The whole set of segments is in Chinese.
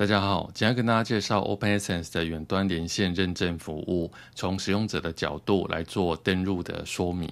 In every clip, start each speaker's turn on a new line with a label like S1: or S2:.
S1: 大家好，今天跟大家介绍 Open Access 的远端连线认证服务，从使用者的角度来做登入的说明。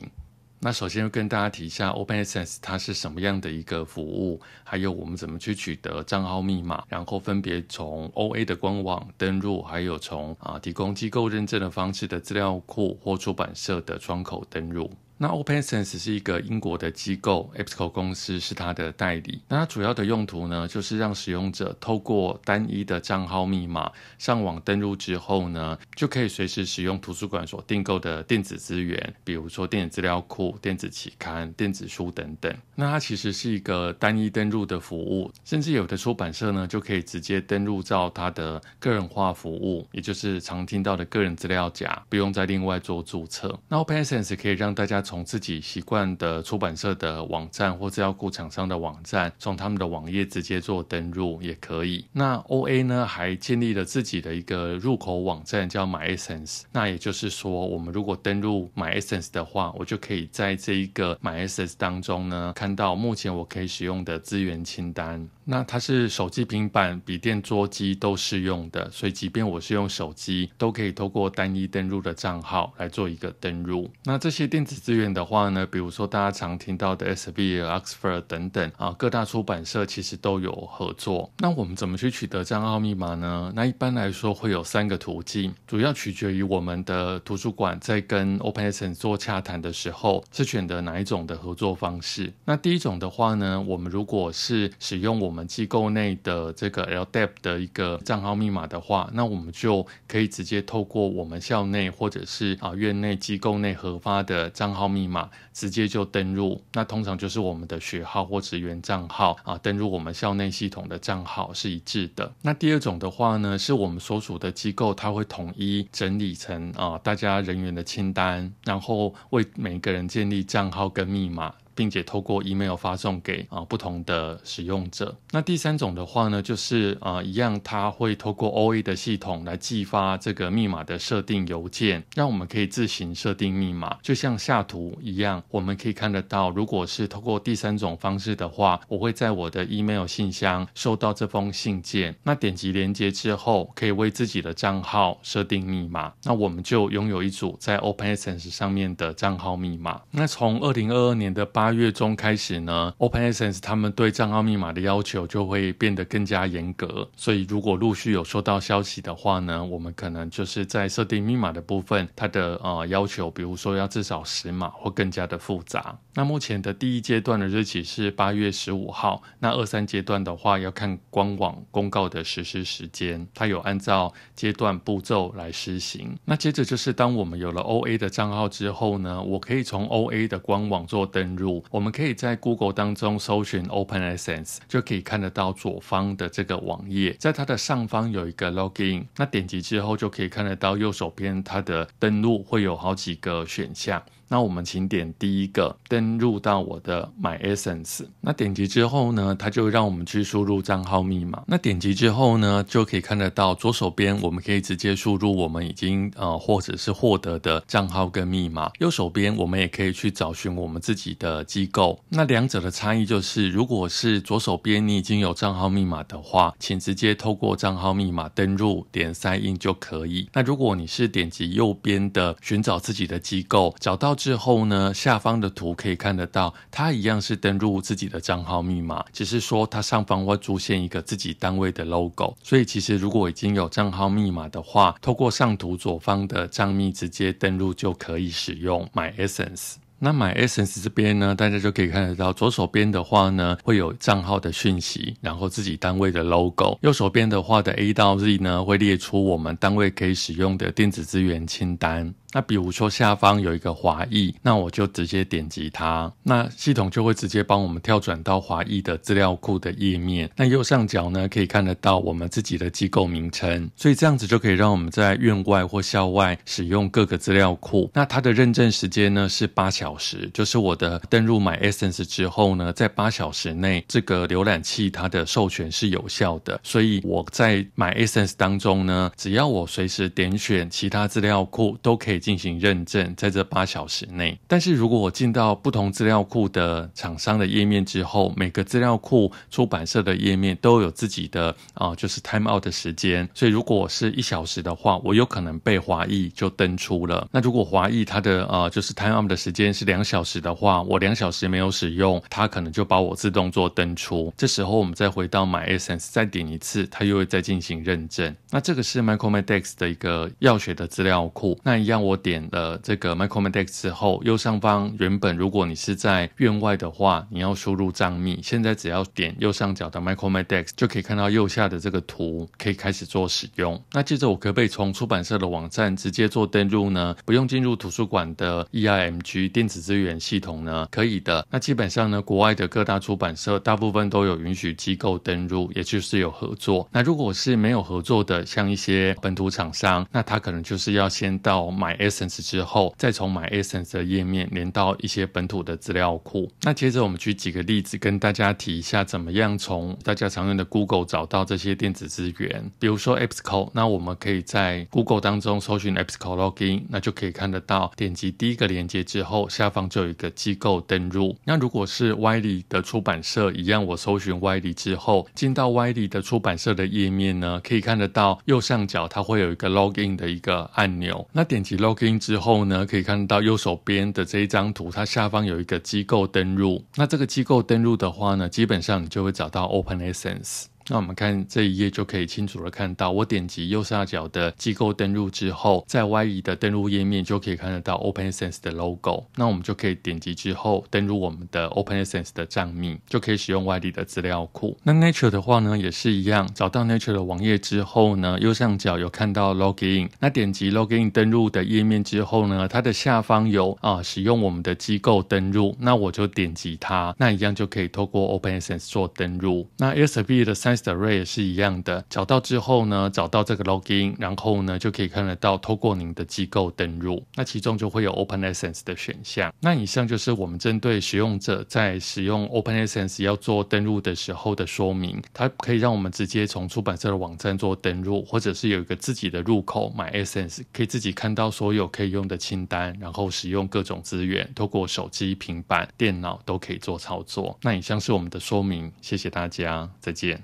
S1: 那首先跟大家提一下 Open Access 它是什么样的一个服务，还有我们怎么去取得账号密码，然后分别从 O A 的官网登入，还有从啊提供机构认证的方式的资料库或出版社的窗口登入。那 OpenSense 是一个英国的机构 e p s c o 公司是它的代理。那它主要的用途呢，就是让使用者透过单一的账号密码上网登录之后呢，就可以随时使用图书馆所订购的电子资源，比如说电子资料库、电子期刊、电子书等等。那它其实是一个单一登录的服务，甚至有的出版社呢，就可以直接登录到它的个人化服务，也就是常听到的个人资料夹，不用再另外做注册。那 OpenSense 可以让大家。从自己习惯的出版社的网站或资料库厂商的网站，从他们的网页直接做登录也可以。那 O A 呢，还建立了自己的一个入口网站，叫 MyEssence。那也就是说，我们如果登录 MyEssence 的话，我就可以在这一个 MyEssence 当中呢，看到目前我可以使用的资源清单。那它是手机、平板、笔电、桌机都适用的，所以即便我是用手机，都可以透过单一登录的账号来做一个登录。那这些电子资源。院的话呢，比如说大家常听到的 S B、Oxford 等等啊，各大出版社其实都有合作。那我们怎么去取得账号密码呢？那一般来说会有三个途径，主要取决于我们的图书馆在跟 Open e s n 做洽谈的时候是选择哪一种的合作方式。那第一种的话呢，我们如果是使用我们机构内的这个 L DAP 的一个账号密码的话，那我们就可以直接透过我们校内或者是啊院内机构内核发的账号。密码直接就登录，那通常就是我们的学号或职员账号啊，登录我们校内系统的账号是一致的。那第二种的话呢，是我们所属的机构，它会统一整理成啊大家人员的清单，然后为每个人建立账号跟密码。并且透过 email 发送给啊不同的使用者。那第三种的话呢，就是啊一样，它会透过 OA 的系统来寄发这个密码的设定邮件，让我们可以自行设定密码。就像下图一样，我们可以看得到，如果是透过第三种方式的话，我会在我的 email 信箱收到这封信件。那点击连接之后，可以为自己的账号设定密码。那我们就拥有一组在 OpenSense 上面的账号密码。那从二零二二年的八八月中开始呢 o p e n e s n c e 他们对账号密码的要求就会变得更加严格，所以如果陆续有收到消息的话呢，我们可能就是在设定密码的部分，它的呃要求，比如说要至少十码或更加的复杂。那目前的第一阶段的日期是八月十五号，那二三阶段的话要看官网公告的实施时间，它有按照阶段步骤来实行。那接着就是当我们有了 OA 的账号之后呢，我可以从 OA 的官网做登录。我们可以在 Google 当中搜寻 Open a s Sense，就可以看得到左方的这个网页，在它的上方有一个 Login，那点击之后就可以看得到右手边它的登录会有好几个选项。那我们请点第一个登录到我的 MyEssence。那点击之后呢，它就让我们去输入账号密码。那点击之后呢，就可以看得到左手边我们可以直接输入我们已经呃或者是获得的账号跟密码。右手边我们也可以去找寻我们自己的机构。那两者的差异就是，如果是左手边你已经有账号密码的话，请直接透过账号密码登入点 sign in 就可以。那如果你是点击右边的寻找自己的机构，找到。之后呢，下方的图可以看得到，它一样是登入自己的账号密码，只是说它上方会出现一个自己单位的 logo。所以其实如果已经有账号密码的话，透过上图左方的账密直接登入就可以使用 MyEssence。那 MyEssence 这边呢，大家就可以看得到，左手边的话呢会有账号的讯息，然后自己单位的 logo。右手边的话的 A 到 Z 呢会列出我们单位可以使用的电子资源清单。那比如说下方有一个华裔，那我就直接点击它，那系统就会直接帮我们跳转到华裔的资料库的页面。那右上角呢可以看得到我们自己的机构名称，所以这样子就可以让我们在院外或校外使用各个资料库。那它的认证时间呢是八小时，就是我的登录 MyEssence 之后呢，在八小时内这个浏览器它的授权是有效的。所以我在 MyEssence 当中呢，只要我随时点选其他资料库都可以。进行认证，在这八小时内。但是如果我进到不同资料库的厂商的页面之后，每个资料库出版社的页面都有自己的啊，就是 time out 的时间。所以如果我是一小时的话，我有可能被华裔就登出了。那如果华裔他的啊，就是 time out 的时间是两小时的话，我两小时没有使用，他可能就把我自动做登出。这时候我们再回到 MyEssence，再点一次，它又会再进行认证。那这个是 m i c r o Medex 的一个药学的资料库。那一样我。我点了这个 MicroMedex 之后，右上方原本如果你是在院外的话，你要输入账密。现在只要点右上角的 MicroMedex，就可以看到右下的这个图，可以开始做使用。那接着我可不可以从出版社的网站直接做登录呢，不用进入图书馆的 EIMG 电子资源系统呢，可以的。那基本上呢，国外的各大出版社大部分都有允许机构登录，也就是有合作。那如果是没有合作的，像一些本土厂商，那他可能就是要先到买。Essence 之后，再从买 Essence 的页面连到一些本土的资料库。那接着我们举几个例子，跟大家提一下，怎么样从大家常用的 Google 找到这些电子资源。比如说 Apsco，那我们可以在 Google 当中搜寻 Apsco login，那就可以看得到，点击第一个连接之后，下方就有一个机构登入。那如果是 Yi 的出版社一样，我搜寻 Yi 之后，进到 Yi 的出版社的页面呢，可以看得到右上角它会有一个 login 的一个按钮，那点击 log login 之后呢，可以看到右手边的这一张图，它下方有一个机构登录。那这个机构登录的话呢，基本上你就会找到 Open Essence。那我们看这一页就可以清楚的看到，我点击右上角的机构登录之后，在 Yi 的登录页面就可以看得到 Open s i e n s e 的 logo。那我们就可以点击之后登录我们的 Open s i e n s e 的账密，就可以使用 Yi 的资料库。那 Nature 的话呢，也是一样，找到 Nature 的网页之后呢，右上角有看到 Login。那点击 Login 登录的页面之后呢，它的下方有啊使用我们的机构登录，那我就点击它，那一样就可以透过 Open s e n c e 做登录。那 SB 的三的 y 也是一样的，找到之后呢，找到这个 login，然后呢就可以看得到，透过您的机构登入，那其中就会有 Open Access 的选项。那以上就是我们针对使用者在使用 Open Access 要做登入的时候的说明，它可以让我们直接从出版社的网站做登入，或者是有一个自己的入口买 Access，可以自己看到所有可以用的清单，然后使用各种资源，透过手机、平板、电脑都可以做操作。那以上是我们的说明，谢谢大家，再见。